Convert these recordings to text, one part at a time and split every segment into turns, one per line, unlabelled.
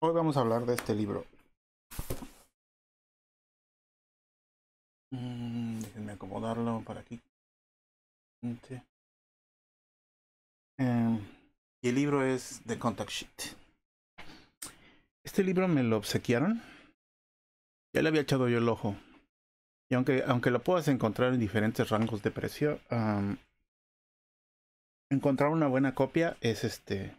Hoy vamos a hablar de este libro. Mm, déjenme acomodarlo para aquí. Em,
y el libro es The Contact Sheet. Este libro me lo obsequiaron. Ya le había echado yo el ojo. Y aunque, aunque lo puedas encontrar en diferentes rangos de precio, encontrar una buena copia es este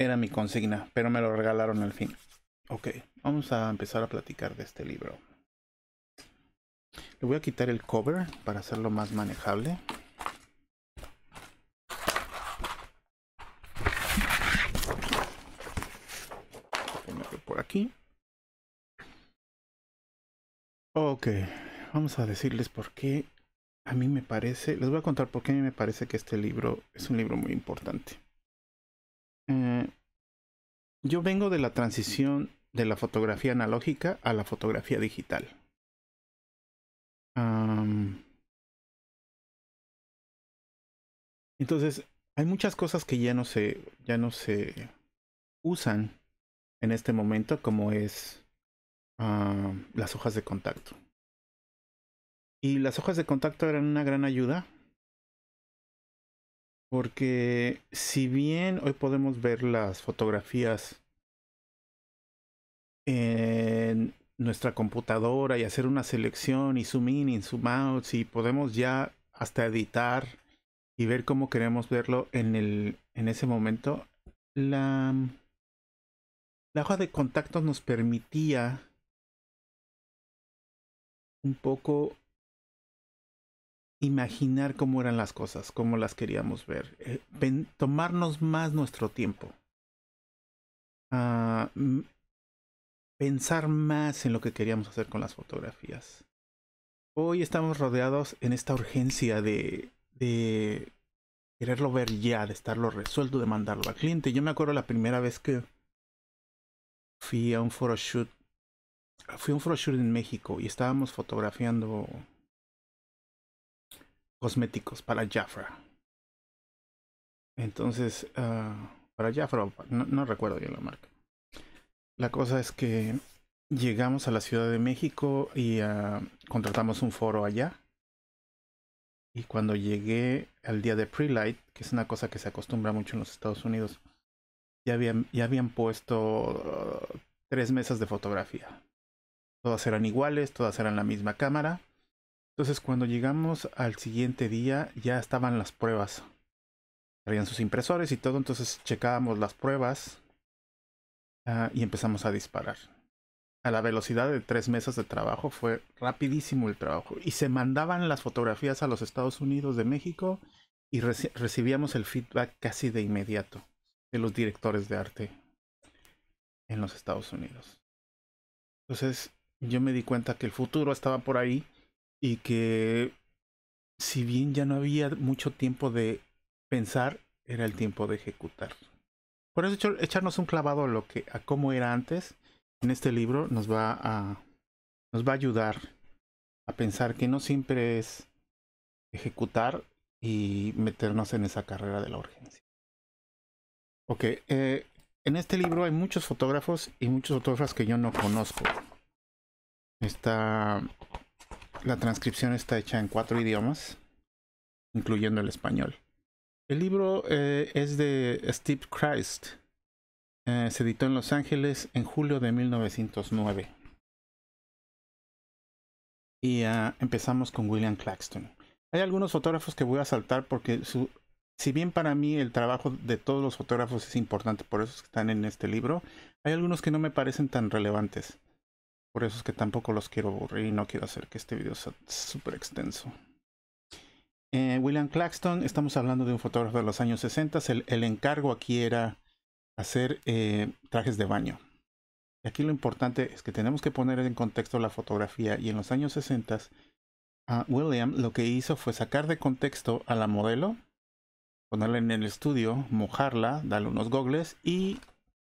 era mi consigna, pero me lo regalaron al fin. Ok, vamos a empezar a platicar de este libro. Le voy a quitar el cover para hacerlo más manejable.
por aquí. Ok,
vamos a decirles por qué a mí me parece, les voy a contar por qué a mí me parece que este libro es un libro muy importante. Eh, yo
vengo de la transición de la fotografía analógica a la fotografía digital. entonces, hay muchas cosas que ya no se, ya no se usan
en este momento, como es las hojas de contacto. Y las hojas de contacto eran una gran ayuda porque si bien hoy podemos ver las fotografías en nuestra computadora y hacer una selección y zoom in y zoom out, y podemos ya hasta editar y ver cómo queremos verlo en, el, en ese momento, la,
la hoja de contactos nos permitía un poco imaginar cómo eran las cosas, cómo las
queríamos ver, eh, tomarnos más nuestro tiempo, ah, pensar más en lo que queríamos hacer con las fotografías. Hoy estamos rodeados en esta urgencia de, de quererlo ver ya, de estarlo resuelto, de mandarlo al cliente. Yo me acuerdo la primera vez que fui a un photoshoot, fui a un photoshoot en México y estábamos fotografiando cosméticos para Jafra. Entonces, ah, para Jafra, no, recuerdo bien la marca. La cosa es que llegamos a la Ciudad de México y ah, contratamos un foro allá. Y cuando llegué al día de Prelight, que es una cosa que se acostumbra mucho en los Estados Unidos, ya habían, habían puesto ah, tres mesas de fotografía. Todas eran iguales, todas eran la misma cámara. Entonces cuando llegamos al siguiente día ya estaban las pruebas. Traían sus impresores y todo, entonces checábamos las pruebas ah, y empezamos a disparar. A la velocidad de tres meses de trabajo fue rapidísimo el trabajo. Y se mandaban las fotografías a los Estados Unidos de México y recibíamos el feedback casi de inmediato de los directores de arte en los Estados Unidos. Entonces yo me di cuenta que el futuro estaba por ahí y que si bien ya no había mucho tiempo de pensar, era el tiempo de ejecutar. Por eso echarnos un clavado a lo que a cómo era antes en este libro nos va a nos va a ayudar a pensar que no siempre es ejecutar y meternos en esa carrera de la urgencia. Ok, eh, en este libro hay muchos fotógrafos y muchos fotógrafos que yo no conozco. Está la transcripción está hecha en cuatro idiomas, incluyendo el español. El libro eh, es de Steve Christ. Eh, se editó en Los Ángeles en julio de 1909. Y ah, empezamos con William Claxton. Hay algunos fotógrafos que voy a saltar porque si bien para mí el trabajo de todos los fotógrafos es importante, por eso están en este libro, hay algunos que no me parecen tan relevantes. Por eso es que tampoco los quiero aburrir y no quiero hacer que este video sea súper extenso. Eh, William Claxton, estamos hablando de un fotógrafo de los años 60. El, encargo aquí era hacer eh, trajes de baño. Y aquí lo importante es que tenemos que poner en contexto la fotografía. Y en los años 60, ah, William lo que hizo fue sacar de contexto a la modelo, ponerla en el estudio, mojarla, darle unos gogles y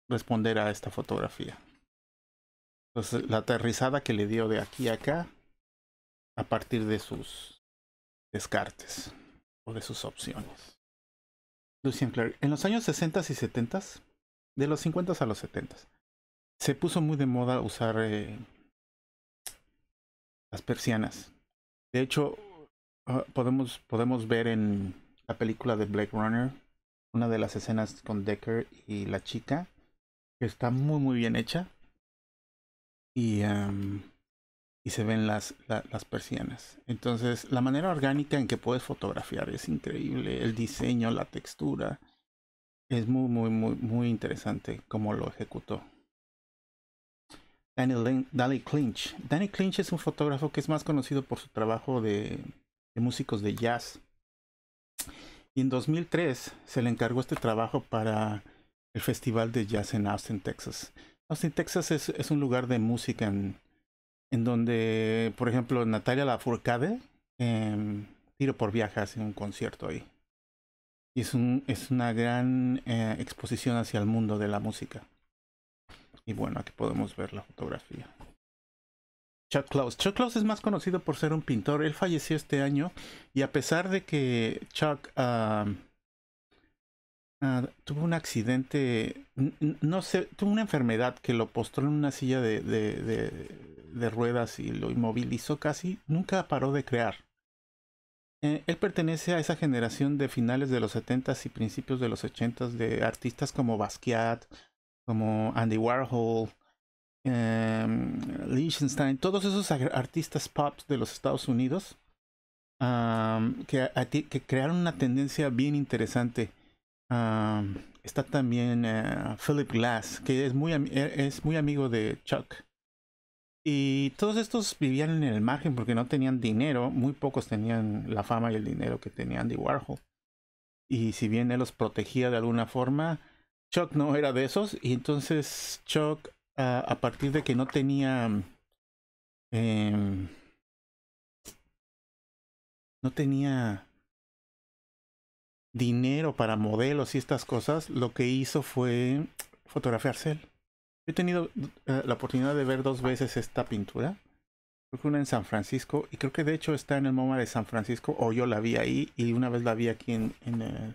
responder a esta
fotografía
la aterrizada que le dio de aquí a acá a partir de sus descartes o de sus opciones. Lucien Clark, en los años 60 y 70, de los 50 a los 70, se puso muy de moda usar eh, las persianas. De hecho, ah, podemos, podemos ver en la película de Black Runner una de las escenas con Decker y la chica, que está muy muy bien hecha Em, y, se ven las, persianas. Entonces, la manera orgánica en que puedes fotografiar es increíble. El diseño, la textura. Es muy, muy, muy, muy interesante cómo lo ejecutó. Danny, Clinch. Danny Clinch es un fotógrafo que es más conocido por su trabajo de, de músicos de jazz. Y en 2003 se le encargó este trabajo para el Festival de Jazz en Austin, Texas. Austin, Texas es, un lugar de música en, donde, por ejemplo, Natalia Lafourcade, em, Tiro por viajes en un concierto ahí. Y es, un, es una gran eh, exposición hacia el mundo de la música. Y bueno, aquí podemos ver la fotografía. Chuck Close. Chuck Close es más conocido por ser un pintor. Él falleció este año y a pesar de que Chuck... Ah, Ah, tuvo un accidente, no sé, tuvo una enfermedad que lo postró en una silla de, de, ruedas y lo inmovilizó casi, nunca paró de crear. Eh, él pertenece a esa generación de finales de los 70s y principios de los 80s de artistas como Basquiat, como Andy Warhol, em, Liechtenstein, todos esos artistas pop de los Estados Unidos que, que crearon una tendencia bien interesante Ah, está también eh, Philip Glass, que es muy, e-, es muy amigo de Chuck. Y todos estos vivían en el margen porque no tenían dinero, muy pocos tenían la fama y el dinero que tenía Andy Warhol. Y si bien él los protegía de alguna forma, Chuck no era de esos. Y entonces
Chuck, ah, a partir de que no tenía... Em, no tenía
dinero para modelos y estas cosas, lo que hizo fue fotografiarse él. He tenido eh, la oportunidad de ver dos veces esta pintura. Creo una en San Francisco, y creo que de hecho está en el MoMA de San Francisco, o yo la vi ahí, y una vez la vi aquí en, el,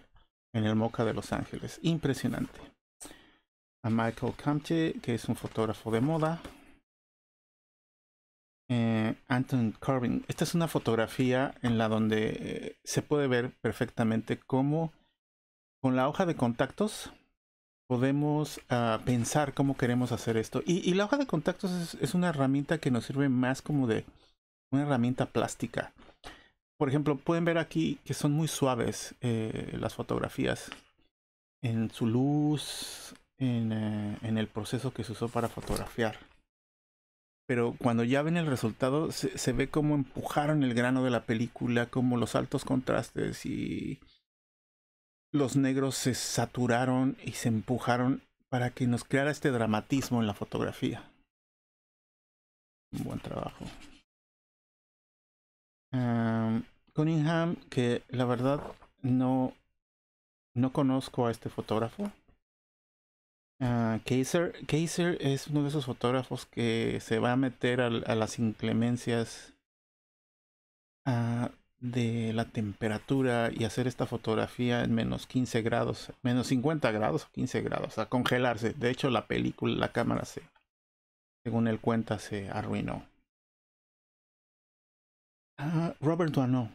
en el MoCA de Los Ángeles. Impresionante. A Michael Camche, que es un fotógrafo de moda, eh, Anton Carving. Esta es una fotografía en la donde eh, se puede ver perfectamente cómo con la hoja de contactos podemos ah, pensar cómo queremos hacer esto. Y, la hoja de contactos es, una herramienta que nos sirve más como de una herramienta plástica. Por ejemplo, pueden ver aquí que son muy suaves eh, las fotografías en su luz, en, en el proceso que se usó para fotografiar pero cuando ya ven el resultado se, ve cómo empujaron el grano de la película, cómo los altos contrastes y los negros se saturaron y se empujaron para que nos creara este dramatismo
en la fotografía. Un buen trabajo. Cunningham, que la verdad no
conozco a este fotógrafo. Ah, Kaiser, es uno de esos fotógrafos que se va a meter a, las inclemencias ah, de la temperatura y hacer esta fotografía en menos 15 grados, menos 50 grados o 15 grados, a congelarse. De hecho, la película, la cámara se, según él cuenta, se arruinó. Ah, Robert Duano.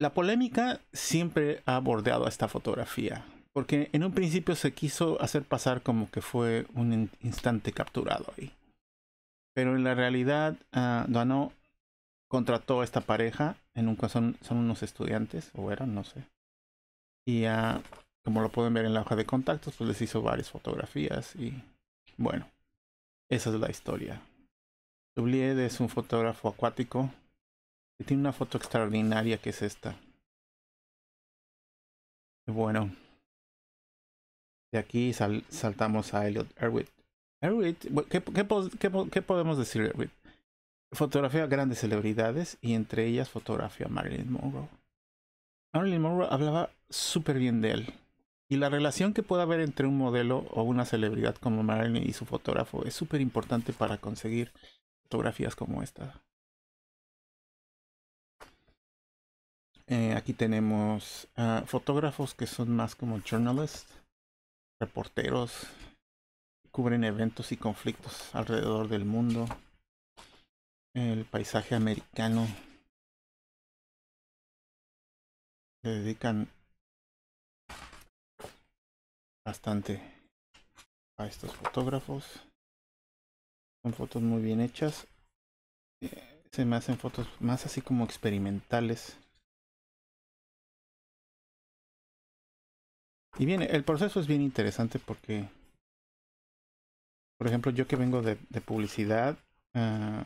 La polémica siempre ha bordeado a esta fotografía. Porque en un principio se quiso hacer pasar como que fue un instante capturado ahí. Pero en la realidad, uh, ah, Duano contrató a esta pareja, en un caso son unos estudiantes, o eran, no sé. Y como lo pueden ver en la hoja de contactos, pues les hizo varias fotografías y bueno, esa es la historia. Dublied es un fotógrafo acuático
Y tiene una foto extraordinaria que es esta. Bueno, de aquí saltamos a Elliot Erwitt. Erwitt,
¿qué, podemos decir Erwitt? Fotografía a grandes celebridades y entre ellas fotografía a Marilyn Monroe. Marilyn Monroe hablaba súper bien de él. Y la relación que puede haber entre un modelo o una celebridad como Marilyn y su fotógrafo es súper importante para conseguir fotografías como esta. Eh, aquí tenemos fotógrafos que son más como journalists reporteros cubren eventos y
conflictos alrededor del mundo, el paisaje americano, se dedican bastante a estos fotógrafos. Son fotos muy bien hechas. Eh, se me hacen fotos más así como experimentales. Y bien, el proceso es bien interesante porque, por ejemplo,
yo que vengo de, publicidad, ah,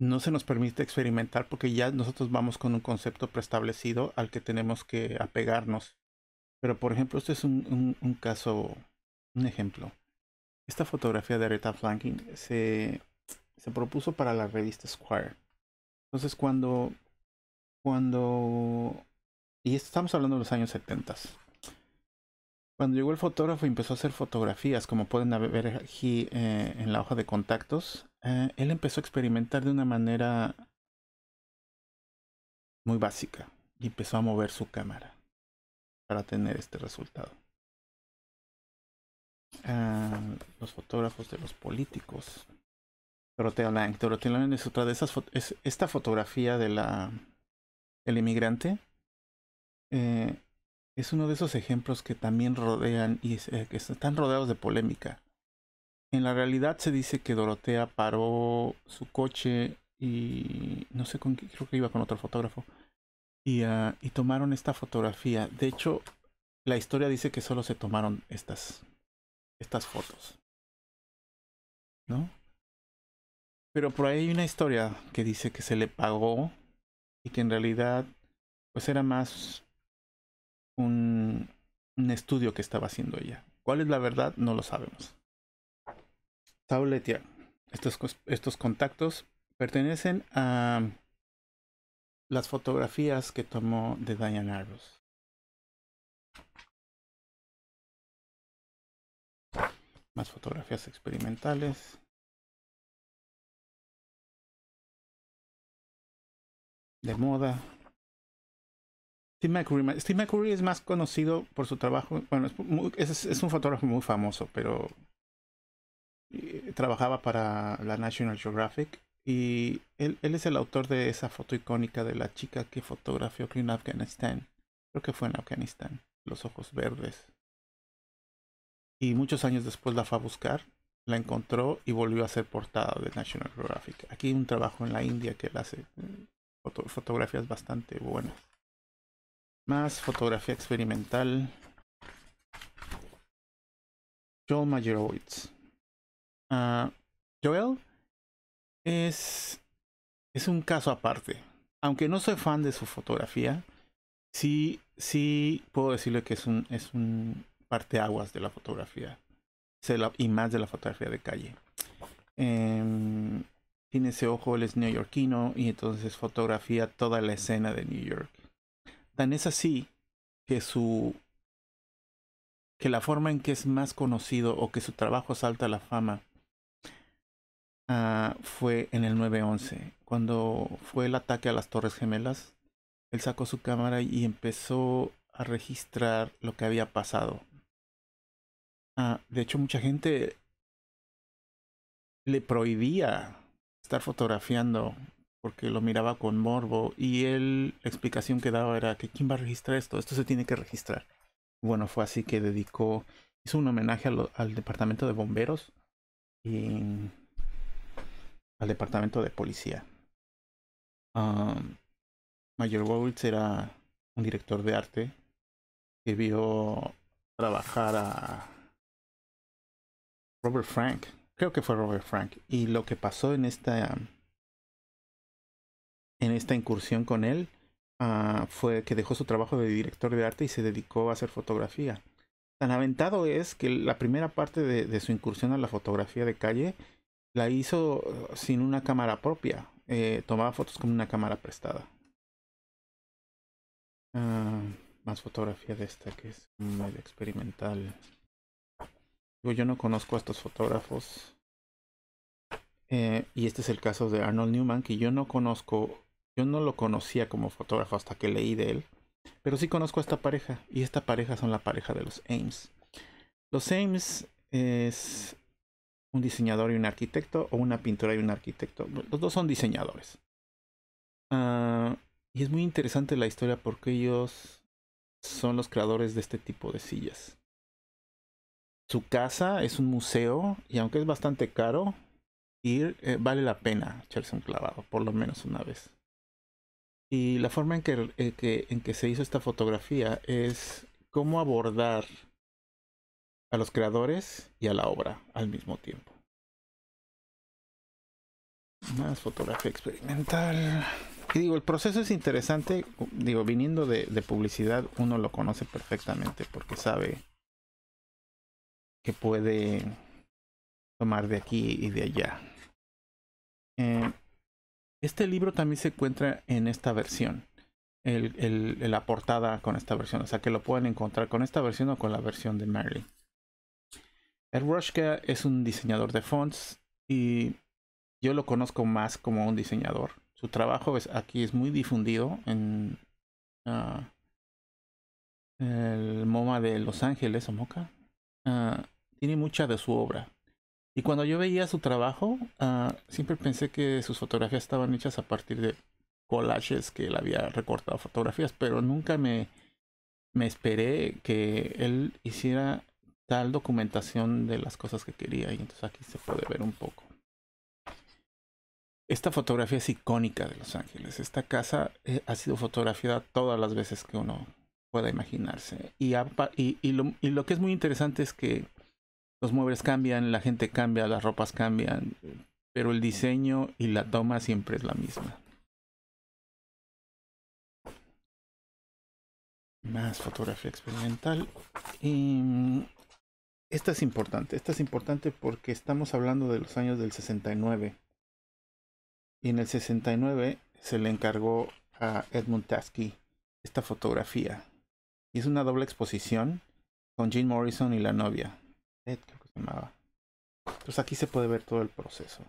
no se nos permite experimentar porque ya nosotros vamos con un concepto preestablecido al que tenemos que apegarnos. Pero, por ejemplo, este es un, caso, un ejemplo. Esta fotografía de Aretha Franklin se, se propuso para la revista Square. Entonces, cuando, cuando y estamos hablando de los años 70. Cuando llegó el fotógrafo y empezó a hacer fotografías, como pueden ver aquí eh, en la hoja de contactos, eh, él empezó a experimentar de una manera
muy básica y empezó a mover su cámara para tener este resultado. Ah, los
fotógrafos de los políticos. Dorothea Lang. Dorothea Lang es otra de esas fotos. esta fotografía de la el inmigrante. Eh, es uno de esos ejemplos que también rodean y eh, que están rodeados de polémica. En la realidad se dice que Dorotea paró su coche y no sé con qué, creo que iba con otro fotógrafo. Y, ah, y tomaron esta fotografía. De hecho, la historia dice que solo se tomaron estas, estas fotos. ¿No? Pero por ahí hay una historia que dice que se le pagó y que en realidad pues era más un, estudio que estaba haciendo ella. ¿Cuál es la verdad? No lo sabemos. Saul Estos, contactos pertenecen a
las fotografías que tomó de Diane Arrows. Más fotografías experimentales. De moda. Steve McCurry. es más
conocido por su trabajo. Bueno, es, es, un fotógrafo muy famoso, pero trabajaba para la National Geographic y él, es el autor de esa foto icónica de la chica que fotografió en Afganistán, Creo que fue en Afganistán, los ojos verdes. Y muchos años después la fue a buscar, la encontró y volvió a ser portada de National Geographic. Aquí hay un trabajo en la India que él hace mm, fotografías bastante buenas. Más fotografía experimental.
Joel Majerowitz. Ah, Joel es, es un caso
aparte. Aunque no soy fan de su fotografía, sí, sí puedo decirle que es un, es un parteaguas de la fotografía. y más de la fotografía de calle. Em, tiene ese ojo, él es neoyorquino y entonces fotografía toda la escena de New York. Tan es así que su que la forma en que es más conocido o que su trabajo salta a la fama ah, fue en el 9 cuando fue el ataque a las Torres Gemelas. Él sacó su cámara y empezó a registrar lo que había pasado. Ah, de hecho, mucha gente le prohibía estar fotografiando porque lo miraba con morbo y él, la explicación que daba era que ¿quién va a registrar esto? Esto se tiene que registrar. Bueno, fue así que dedicó, hizo un homenaje al departamento de bomberos y al departamento de policía. Mayor Wowitz era un director de arte que vio trabajar a Robert Frank, creo que fue Robert Frank, y lo que pasó en esta en esta incursión con él ah, fue que dejó su trabajo de director de arte y se dedicó a hacer fotografía. Tan aventado es que la primera parte de, su incursión a la fotografía de calle la hizo uh, sin una cámara propia. Eh, tomaba fotos con una cámara prestada. Ah, más fotografía de esta que es medio experimental. yo no conozco a estos fotógrafos. Eh, y este es el caso de Arnold Newman, que yo no conozco yo no lo conocía como fotógrafo hasta que leí de él, pero sí conozco a esta pareja y esta pareja son la pareja de los Ames. Los Ames es un diseñador y un arquitecto o una pintora y un arquitecto. Los dos son diseñadores. Ah, y es muy interesante la historia porque ellos son los creadores de este tipo de sillas. Su casa es un museo y aunque es bastante caro, ir eh, vale la pena echarse un clavado, por lo menos una vez. Y la forma en eh, que, en que, se hizo esta fotografía es cómo abordar a los creadores y a la obra al mismo tiempo. Más fotografía
experimental.
Y digo, el proceso es interesante. Digo, viniendo de, de, publicidad, uno lo conoce perfectamente porque sabe que puede tomar de aquí y de allá. Eh, este libro también se encuentra en esta versión. la portada con esta versión. O sea que lo pueden encontrar con esta versión o con la versión de Merlin. Ed es un diseñador de fonts y yo lo conozco más como un diseñador. Su trabajo es, aquí es muy difundido en ah, el MoMA de Los Ángeles o MoCA. Ah, tiene mucha de su obra. Y cuando yo veía su trabajo, ah, siempre pensé que sus fotografías estaban hechas a partir de collages que él había recortado fotografías, pero nunca me, me esperé que él hiciera tal documentación de las cosas que quería. Y entonces aquí se puede ver un poco. Esta fotografía es icónica de Los Ángeles. Esta casa eh, ha sido fotografiada todas las veces que uno pueda imaginarse. y, y lo que es muy interesante es que los muebles cambian, la gente cambia, las ropas cambian, pero el diseño y la toma siempre es la misma.
Más fotografía experimental. Y em, esta es importante, esta es importante porque estamos
hablando de los años del 69. Y en el 69 se le encargó a Edmund Tasky esta fotografía. Y es una doble exposición con Jean Morrison y la novia creo que se llamaba. Entonces pues
aquí se puede ver todo el proceso.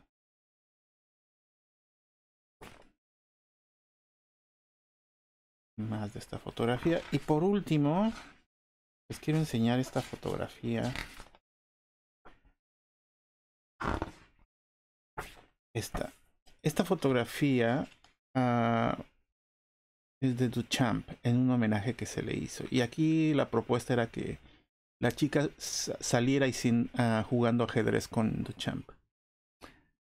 Más de esta fotografía. Y por último, les quiero enseñar esta fotografía. Esta. Esta fotografía
ah, es de Duchamp en un homenaje que se le hizo. Y aquí la propuesta era que la chica saliera y sin, ah, jugando ajedrez con Duchamp.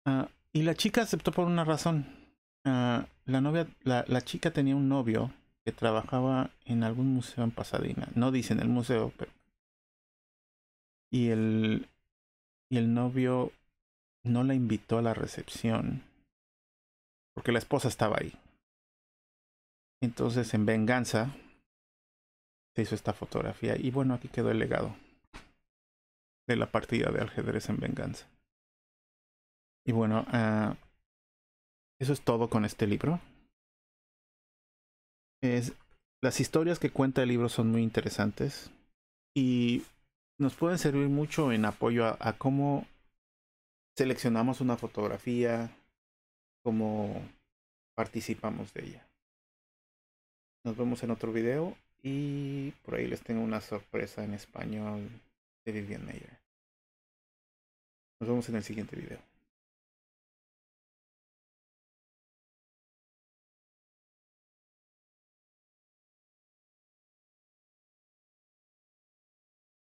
Ah, y la chica aceptó por una razón. Ah, la, novia, la, la, chica tenía un novio que trabajaba en algún museo en Pasadena. No dice en el museo, pero... Y el, y el novio no la invitó a la recepción porque la esposa estaba ahí. Entonces, en venganza, hizo esta fotografía. Y bueno, aquí quedó el legado de la partida de ajedrez en venganza.
Y bueno, ah, eso es todo con este libro. Es, las historias que cuenta el libro son muy
interesantes y nos pueden servir mucho en apoyo a, a cómo seleccionamos una fotografía, cómo participamos de ella. Nos vemos en otro video.
Y por ahí les tengo una sorpresa en español de Vivian Mayer. Nos vemos en el siguiente video.